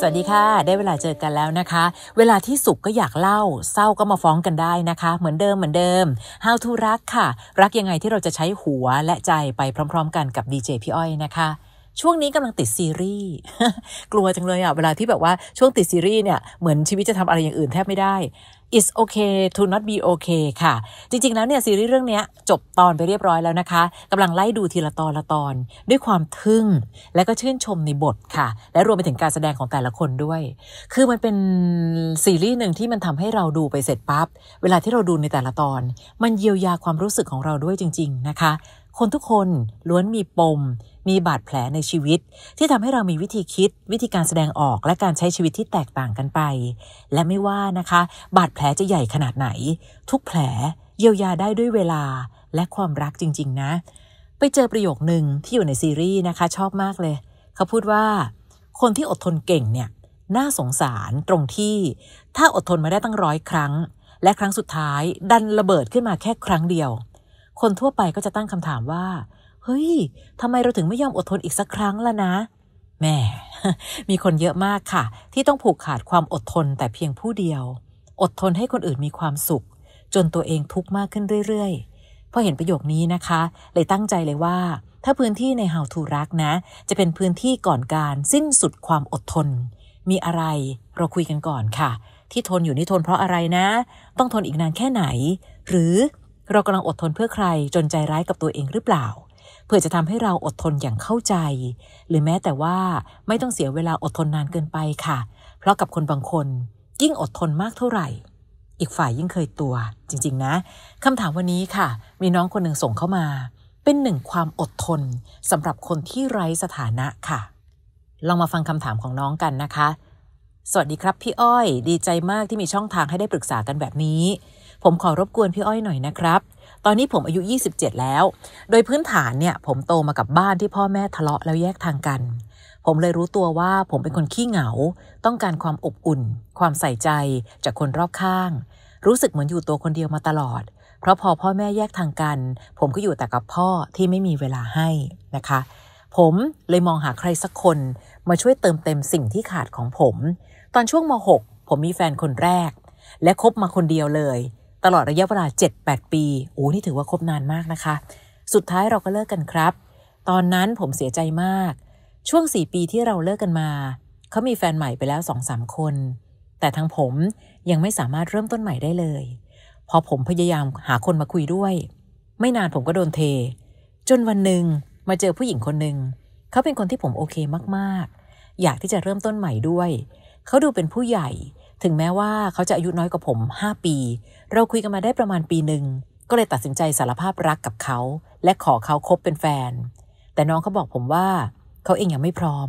สวัสดีค่ะ ได้เวลาเจอกันแล้วนะคะ เวลาที่สุขก็อยากเล่า เศร้าก็มาฟ้องกันได้นะคะ เหมือนเดิมเหมือนเดิม How to รักค่ะ รักยังไงที่เราจะใช้หัวและใจไปพร้อมๆ กันกับดีเจพี่อ้อยนะคะ ช่วงนี้กำลังติดซีรีส์ กลัวจังเลยอ่ะเวลาที่แบบว่าช่วงติดซีรีส์เนี่ยเหมือนชีวิตจะทำอะไรอย่างอื่นแทบไม่ได้ is t okay to not be okay ค่ะ จริง ๆ แล้วเนี่ยซีรีส์เรื่องนี้จบตอนไปเรียบร้อยแล้วนะคะกำลังไล่ดูทีละตอนละตอน ด้วยความทึ่ง และก็ชื่นชมในบทค่ะ และรวมไปถึงการแสดงของแต่ละคนด้วย คือมันเป็นซีรีส์หนึ่งที่มันทำให้เราดูไปเสร็จปับ๊บ เวลาที่เราดูในแต่ละตอน มันเยียวยาความรู้สึกของเราด้วยจริง ๆ นะคะคนทุกคนล้วนมีปม มีบาดแผลในชีวิต ที่ทำให้เรามีวิธีคิดวิธีการแสดงออกและการใช้ชีวิตที่แตกต่างกันไป และไม่ว่านะคะ บาดแผลจะใหญ่ขนาดไหน ทุกแผลเยียวยาได้ด้วยเวลาและความรักจริง ๆนะ ไปเจอประโยคหนึ่งที่อยู่ในซีรีส์นะคะ ชอบมากเลย เขาพูดว่าคนที่อดทนเก่งเนี่ยน่าสงสารตรงที่ ถ้าอดทนมาได้ตั้งร้อยครั้ง และครั้งสุดท้าย ดันระเบิดขึ้นมาแค่ครั้งเดียวคนทั่วไปก็จะตั้งคำถามว่า เฮ้ยทำไมเราถึงไม่ยอมอดทนอีกสักครั้งล่ะนะแม่ มีคนเยอะมากค่ะ ที่ต้องผูกขาดความอดทนแต่เพียงผู้เดียว อดทนให้คนอื่นมีความสุข จนตัวเองทุกข์มากขึ้นเรื่อยๆพอเห็นประโยคนี้นะคะ เลยตั้งใจเลยว่า ถ้าพื้นที่ใน How to รักนะ จะเป็นพื้นที่ก่อนการสิ้นสุดความอดทน มีอะไร เราคุยกันก่อนค่ะ ที่ทนอยู่นี่ทนเพราะอะไรนะ ต้องทนอีกนานแค่ไหน หรือเรากำลังอดทนเพื่อใครจนใจร้ายกับตัวเองหรือเปล่า เพื่อจะทำให้เราอดทนอย่างเข้าใจ หรือแม้แต่ว่าไม่ต้องเสียเวลาอดทนนานเกินไปค่ะ เพราะกับคนบางคนยิ่งอดทนมากเท่าไหร่ อีกฝ่ายยิ่งเคยตัว จริง ๆนะคำถามวันนี้ค่ะมีน้องคนหนึ่งส่งเข้ามา เป็นหนึ่งความอดทนสำหรับคนที่ไร้สถานะค่ะ ลองมาฟังคำถามของน้องกันนะคะ สวัสดีครับพี่อ้อย ดีใจมากที่มีช่องทางให้ได้ปรึกษากันแบบนี้ผมขอรบกวนพี่อ้อยหน่อยนะครับ ตอนนี้ผมอายุ 27 แล้ว โดยพื้นฐานเนี่ยผมโตมากับบ้านที่พ่อแม่ทะเลาะแล้วแยกทางกัน ผมเลยรู้ตัวว่าผมเป็นคนขี้เหงา ต้องการความอบอุ่น ความใส่ใจ จากคนรอบข้าง รู้สึกเหมือนอยู่ตัวคนเดียวมาตลอด เพราะพอพ่อแม่แยกทางกัน ผมก็อยู่แต่กับพ่อที่ไม่มีเวลาให้นะคะ ผมเลยมองหาใครสักคนมาช่วยเติมเต็มสิ่งที่ขาดของผม ตอนช่วงม .6 ผมมีแฟนคนแรก และคบมาคนเดียวเลยตลอดระยะเวลา 7-8 ปี โอ้ นี่ถือว่าคบนานมากนะคะ สุดท้ายเราก็เลิกกันครับ ตอนนั้นผมเสียใจมาก ช่วง 4 ปีที่เราเลิกกันมา เขามีแฟนใหม่ไปแล้วสองสามคน แต่ทางผมยังไม่สามารถเริ่มต้นใหม่ได้เลย พอผมพยายามหาคนมาคุยด้วย ไม่นานผมก็โดนเท จนวันหนึ่งมาเจอผู้หญิงคนหนึ่ง เขาเป็นคนที่ผมโอเคมากๆ อยากที่จะเริ่มต้นใหม่ด้วย เขาดูเป็นผู้ใหญ่ถึงแม้ว่าเขาจะอายุน้อยกว่าผม 5 ปี เราคุยกันมาได้ประมาณปีหนึ่ง ก็เลยตัดสินใจสารภาพรักกับเขา และขอเขาคบเป็นแฟน แต่น้องเขาบอกผมว่า เขาเองยังไม่พร้อม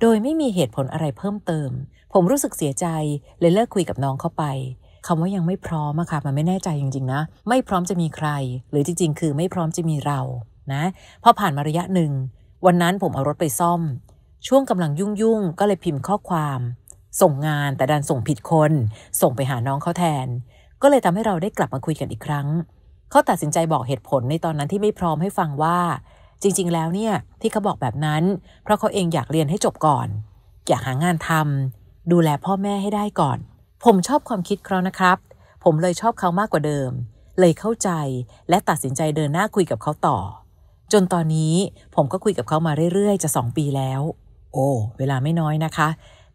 โดยไม่มีเหตุผลอะไรเพิ่มเติม ผมรู้สึกเสียใจ เลยเลิกคุยกับน้องเขาไป คำว่ายังไม่พร้อมอะค่ะ มันไม่แน่ใจจริงๆ นะ ไม่พร้อมจะมีใคร หรือจริงๆคือไม่พร้อมจะมีเรา นะ พอผ่านมาระยะหนึ่ง วันนั้นผมเอารถไปซ่อม ช่วงกำลังยุ่งๆก็เลยพิมพ์ข้อความส่งงานแต่ดันส่งผิดคน ส่งไปหาน้องเขาแทน ก็เลยทำให้เราได้กลับมาคุยกันอีกครั้ง เขาตัดสินใจบอกเหตุผลในตอนนั้นที่ไม่พร้อมให้ฟังว่า จริงๆ แล้วเนี่ยที่เขาบอกแบบนั้น เพราะเขาเองอยากเรียนให้จบก่อน อยากหางานทำ ดูแลพ่อแม่ให้ได้ก่อน ผมชอบความคิดเขานะครับ ผมเลยชอบเขามากกว่าเดิม เลยเข้าใจและตัดสินใจเดินหน้าคุยกับเขาต่อ จนตอนนี้ผมก็คุยกับเขามาเรื่อยๆ จะสองปีแล้วโอ้เวลาไม่น้อยนะคะ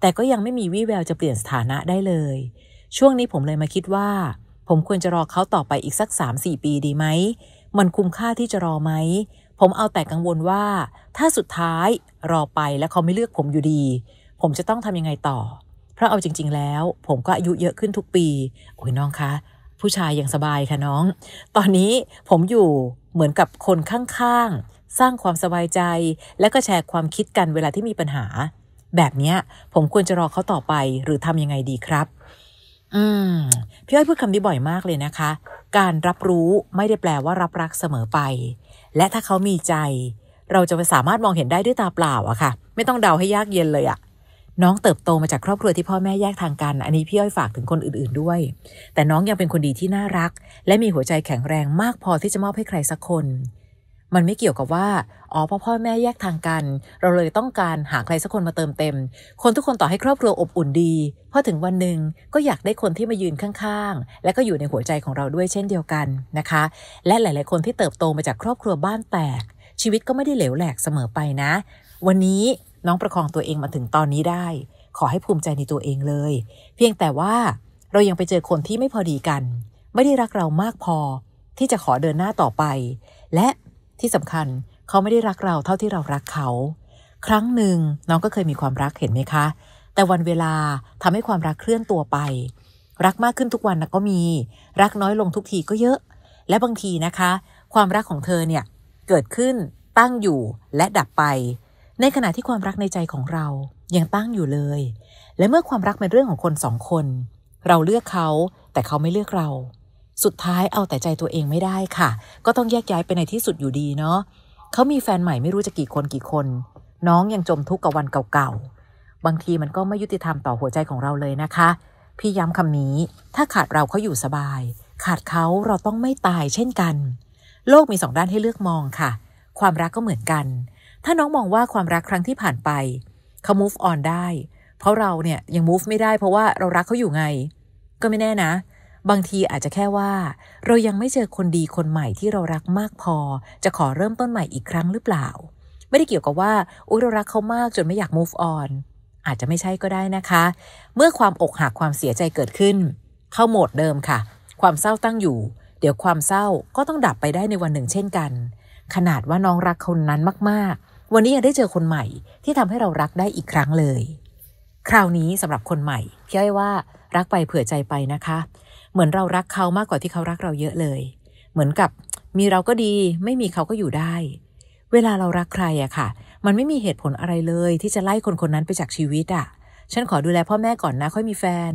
แต่ก็ยังไม่มีวี่แววจะเปลี่ยนสถานะได้เลย ช่วงนี้ผมเลยมาคิดว่า ผมควรจะรอเขาต่อไปอีกสัก 3-4 ปีดีไหม มันคุ้มค่าที่จะรอไหม ผมเอาแต่กังวลว่า ถ้าสุดท้ายรอไปแล้วเขาไม่เลือกผมอยู่ดี ผมจะต้องทำยังไงต่อ เพราะเอาจริงๆแล้ว ผมก็อายุเยอะขึ้นทุกปี โอ้ยน้องคะ ผู้ชายยังสบายคะ่ะน้อง ตอนนี้ผมอยู่เหมือนกับคนข้างๆสร้างความสบายใจ และก็แชร์ความคิดกันเวลาที่มีปัญหาแบบเนี้ยผมควรจะรอเขาต่อไปหรือทำยังไงดีครับ อืมพี่อ้อยพูดคำนี้บ่อยมากเลยนะคะ การรับรู้ไม่ได้แปลว่ารับรักเสมอไป และถ้าเขามีใจ เราจะไปสามารถมองเห็นได้ด้วยตาเปล่าอะค่ะ ไม่ต้องเดาให้ยากเย็นเลยอะน้องเติบโตมาจากครอบครัวที่พ่อแม่แยกทางกัน อันนี้พี่อ้อยฝากถึงคนอื่น ๆด้วย แต่น้องยังเป็นคนดีที่น่ารัก และมีหัวใจแข็งแรงมากพอที่จะมอบให้ใครสักคนมันไม่เกี่ยวกับว่าอ๋อพอพ่อแม่แยกทางกัน เราเลยต้องการหาใครสักคนมาเติมเต็ม คนทุกคนต่อให้ครอบครัวอบอุ่นดีพอถึงวันหนึ่งก็อยากได้คนที่มายืนข้างๆ และก็อยู่ในหัวใจของเราด้วยเช่นเดียวกันนะคะ และหลาย ๆ คนที่เติบโตมาจากครอบครัวบ้านแตกชีวิตก็ไม่ได้เหลวแหลกเสมอไปนะ วันนี้น้องประคองตัวเองมาถึงตอนนี้ได้ ขอให้ภูมิใจในตัวเองเลย เพียงแต่ว่าเรายังไปเจอคนที่ไม่พอดีกัน ไม่ได้รักเรามากพอที่จะขอเดินหน้าต่อไป และที่สำคัญเขาไม่ได้รักเราเท่าที่เรารักเขา ครั้งหนึ่ง น้องก็เคยมีความรักเห็นไหมคะ แต่วันเวลาทำให้ความรักเคลื่อนตัวไป รักมากขึ้นทุกวันนะก็มีรักน้อยลงทุกทีก็เยอะ และบางทีนะคะ ความรักของเธอเนี่ยเกิดขึ้นตั้งอยู่และดับไป ในขณะที่ความรักในใจของเรายังตั้งอยู่เลย และเมื่อความรักเป็นเรื่องของคนสองคน เราเลือกเขา แต่เขาไม่เลือกเราสุดท้ายเอาแต่ใจตัวเองไม่ได้ค่ะ ก็ต้องแยกย้ายไปในที่สุดอยู่ดีเนาะเขามีแฟนใหม่ไม่รู้จะกี่คนกี่คน น้องยังจมทุกข์กับวันเก่าๆ บางทีมันก็ไม่ยุติธรรมต่อหัวใจของเราเลยนะคะพี่ย้ำคำนี้ถ้าขาดเราเขาอยู่สบาย ขาดเขาเราต้องไม่ตายเช่นกัน โลกมีสองด้านให้เลือกมองค่ะ ความรักก็เหมือนกัน ถ้าน้องมองว่าความรักครั้งที่ผ่านไปเขา move on ได้เพราะเราเนี่ยยัง move ไม่ได้เพราะว่าเรารักเขาอยู่ไง ก็ไม่แน่นะเบางทีอาจจะแค่ว่า เรายังไม่เจอคนดีคนใหม่ที่เรารักมากพอ จะขอเริ่มต้นใหม่อีกครั้งหรือเปล่า ไม่ได้เกี่ยวกับว่าอุ้ยเรารักเขามากจนไม่อยาก move on อาจจะไม่ใช่ก็ได้นะคะ เมื่อความอกหักความเสียใจเกิดขึ้น เข้าโหมดเดิมค่ะ ความเศร้าตั้งอยู่ เดี๋ยวความเศร้าก็ต้องดับไปได้ในวันหนึ่งเช่นกัน ขนาดว่าน้องรักคนนั้นมากๆ วันนี้ยังได้เจอคนใหม่ที่ทำให้เรารักได้อีกครั้งเลย คราวนี้สำหรับคนใหม่พี่อ้อยว่ารักไปเผื่อใจไปนะคะเหมือนเรารักเขามากกว่าที่เขารักเราเยอะเลย เหมือนกับมีเราก็ดี ไม่มีเขาก็อยู่ได้ เวลาเรารักใครอะค่ะ มันไม่มีเหตุผลอะไรเลย ที่จะไล่คนคนนั้นไปจากชีวิตอะฉันขอดูแลพ่อแม่ก่อนนะ ค่อยมีแฟน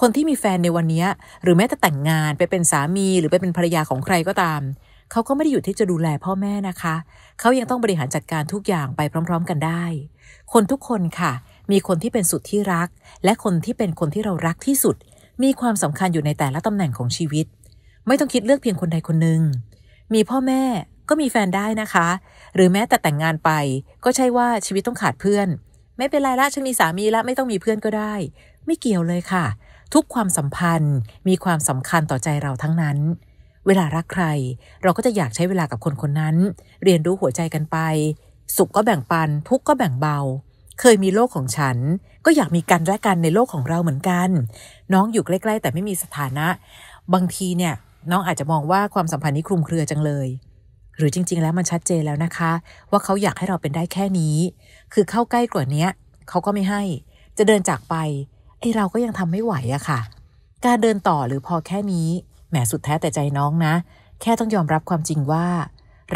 คนที่มีแฟนในวันนี้ หรือแม้แต่แต่งงานไปเป็นสามีหรือไปเป็นภรรยาของใครก็ตาม เขาก็ไม่ได้อยู่ที่จะดูแลพ่อแม่นะคะ เขายังต้องบริหารจัดการทุกอย่างไปพร้อม ๆ กันได้ คนทุกคนค่ะ มีคนที่เป็นสุดที่รัก และคนที่เป็นคนที่เรารักที่สุดมีความสำคัญอยู่ในแต่ละตำแหน่งของชีวิต ไม่ต้องคิดเลือกเพียงคนใดคนหนึ่ง มีพ่อแม่ก็มีแฟนได้นะคะ หรือแม้แต่แต่งงานไป ก็ใช่ว่าชีวิตต้องขาดเพื่อน ไม่เป็นไรละฉันมีสามีละ ไม่ต้องมีเพื่อนก็ได้ ไม่เกี่ยวเลยค่ะ ทุกความสัมพันธ์มีความสำคัญต่อใจเราทั้งนั้น เวลารักใครเราก็จะอยากใช้เวลากับคนคนนั้น เรียนรู้หัวใจกันไป สุขก็แบ่งปัน ทุกก็แบ่งเบาเคยมีโลกของฉันก็อยากมีกันและกันในโลกของเราเหมือนกัน น้องอยู่ใกล้ๆแต่ไม่มีสถานะ บางทีเนี่ยน้องอาจจะมองว่าความสัมพันธ์นี้คลุมเครือจังเลย หรือจริงๆ แล้วมันชัดเจนแล้วนะคะ ว่าเขาอยากให้เราเป็นได้แค่นี้ คือเข้าใกล้กว่านี้เขาก็ไม่ให้ จะเดินจากไปไอเราก็ยังทำไม่ไหวอะค่ะ การเดินต่อหรือพอแค่นี้แหมสุดแท้แต่ใจน้องนะ แค่ต้องยอมรับความจริงว่า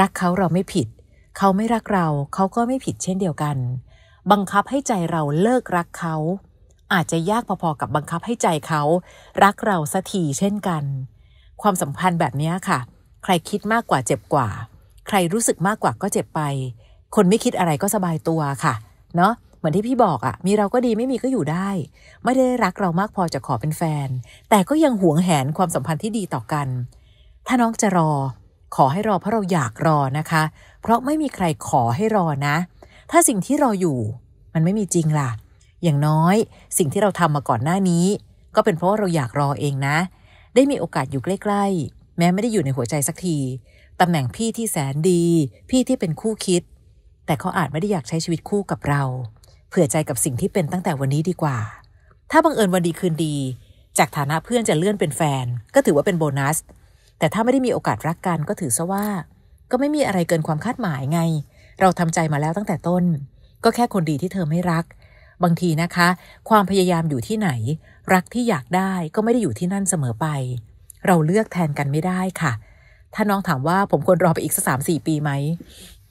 รักเขาเราไม่ผิดเขาไม่รักเราเขาก็ไม่ผิดเช่นเดียวกันบังคับให้ใจเราเลิกรักเขา อาจจะยากพอๆกับบังคับให้ใจเขา รักเราสักทีเช่นกัน ความสัมพันธ์แบบนี้ค่ะ ใครคิดมากกว่าเจ็บกว่า ใครรู้สึกมากกว่าก็เจ็บไป คนไม่คิดอะไรก็สบายตัวค่ะ เนาะเหมือนที่พี่บอกอ่ะ มีเราก็ดีไม่มีก็อยู่ได้ ไม่ได้รักเรามากพอจะขอเป็นแฟน แต่ก็ยังหวงแหนความสัมพันธ์ที่ดีต่อกัน ถ้าน้องจะรอ ขอให้รอเพราะเราอยากรอนะคะ เพราะไม่มีใครขอให้รอนะเถ้าสิ่งที่รออยู่มันไม่มีจริงล่ะ อย่างน้อยสิ่งที่เราทำมาก่อนหน้านี้ ก็เป็นเพราะว่าเราอยากรอเองนะ ได้มีโอกาสอยู่ใกล้ๆแม้ไม่ได้อยู่ในหัวใจสักที ตำแหน่งพี่ที่แสนดี พี่ที่เป็นคู่คิด แต่เขาอาจไม่ได้อยากใช้ชีวิตคู่กับเรา เผื่อใจกับสิ่งที่เป็นตั้งแต่วันนี้ดีกว่า ถ้าบังเอิญวันดีคืนดี จากฐานะเพื่อนจะเลื่อนเป็นแฟน ก็ถือว่าเป็นโบนัส แต่ถ้าไม่ได้มีโอกาสรักกันก็ถือซะว่า ก็ไม่มีอะไรเกินความคาดหมายไงเราทำใจมาแล้วตั้งแต่ต้น ก็แค่คนดีที่เธอไม่รัก บางทีนะคะ ความพยายามอยู่ที่ไหน รักที่อยากได้ก็ไม่ได้อยู่ที่นั่นเสมอไป เราเลือกแทนกันไม่ได้ค่ะ ถ้าน้องถามว่าผมควรรอไปอีกสักสามสี่ปีไหม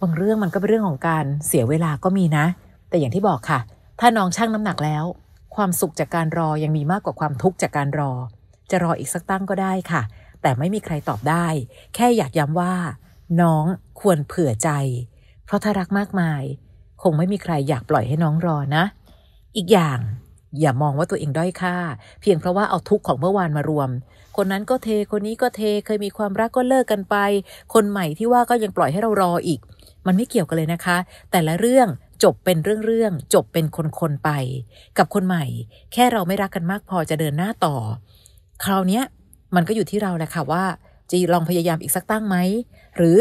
บางเรื่องมันก็เป็นเรื่องของการเสียเวลาก็มีนะ แต่อย่างที่บอกค่ะ ถ้าน้องชั่งน้ำหนักแล้ว ความสุขจากการรอยังมีมากกว่าความทุกข์ จากการรอ จะรออีกสักตั้งก็ได้ค่ะ แต่ไม่มีใครตอบได้ แค่อยากย้ำว่า น้องควรเผื่อใจราะถ้ารักมากมาย คงไม่มีใครอยากปล่อยให้น้องรอนะ อีกอย่าง อย่ามองว่าตัวเองด้อยค่าเพียงเพราะว่าเอาทุกข์ของเมื่อวานมารวม คนนั้นก็เทคนนี้ก็เทเคยมีความรักก็เลิกกันไป คนใหม่ที่ว่าก็ยังปล่อยให้เรารออีก มันไม่เกี่ยวกันเลยนะคะ แต่ละเรื่องจบเป็นเรื่องๆจบเป็นคนๆ ไป กับคนใหม่ แค่เราไม่รักกันมากพอจะเดินหน้าต่อ คราวนี้มันก็อยู่ที่เราแหละค่ะว่าจะลองพยายามอีกสักตั้งไหมหรือ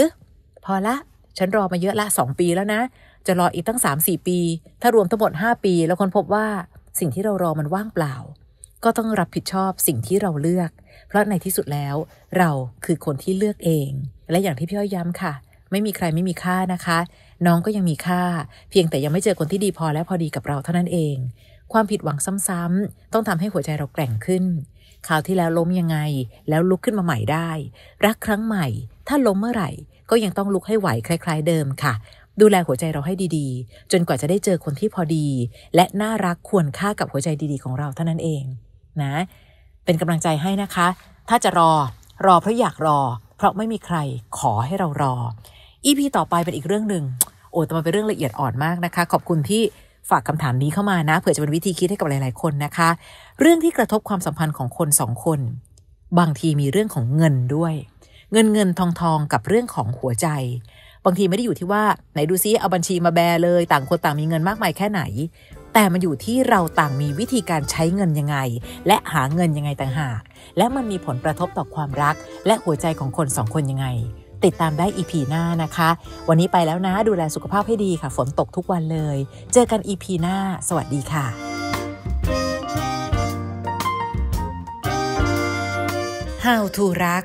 พอละฉันรอมาเยอะละงปีแล้วนะ จะรออีกตั้งสสามี่ปี ถ้ารวมทั้งหมดห้าปี แล้วคนพบว่า สิ่งที่เรารอมันว่างเปล่า ก็ต้องรับผิดชอบสิ่งที่เราเลือก เพราะในที่สุดแล้ว เราคือคนที่เลือกเอง และอย่างที่พี่อ้อยย้ำค่ะ ไม่มีใครไม่มีค่านะคะ น้องก็ยังมีค่าเพียงแต่ยังไม่เจอคนที่ดีพอและพอดีกับเราเท่านั้นเอง ความผิดหวังซ้ำๆต้องทำให้หัวใจเราแกร่งขึ้นคราวที่แล้วล้มยังไง แล้วลุกขึ้นมาใหม่ได้ รักครั้งใหม่ ถ้าล้มเมื่อไหร่ก็ยังต้องลุกให้ไหวคล้าย ๆ เดิมค่ะ ดูแลหัวใจเราให้ดีๆ จนกว่าจะได้เจอคนที่พอดี และน่ารักควรค่ากับหัวใจดี ๆของเราเท่านั้นเอง นะ เป็นกำลังใจให้นะคะ ถ้าจะรอรอเพราะอยากรอ เพราะไม่มีใครขอให้เรารออีพีต่อไปเป็นอีกเรื่องหนึ่งโอ้แต่มันเป็นเรื่องละเอียดอ่อนมากนะคะ ขอบคุณที่ฝากคำถามนี้เข้ามานะ เผื่อจะเป็นวิธีคิดให้กับหลายๆคนนะคะ เรื่องที่กระทบความสัมพันธ์ของคนสองคนบางทีมีเรื่องของเงินด้วยเงินเงินทองทองกับเรื่องของหัวใจ บางทีไม่ได้อยู่ที่ว่าไหนดูซิเอาบัญชีมาแบเลย ต่างคนต่างมีเงินมากมายแค่ไหน แต่มันอยู่ที่เราต่างมีวิธีการใช้เงินยังไง และหาเงินยังไงต่างหากและมันมีผลกระทบต่อความรัก และหัวใจของคนสองคนยังไง ติดตามได้อีพีหน้านะคะ วันนี้ไปแล้วนะ ดูแลสุขภาพให้ดีค่ะฝนตกทุกวันเลย เจอกันอีพีหน้า สวัสดีค่ะฮาวทูรัก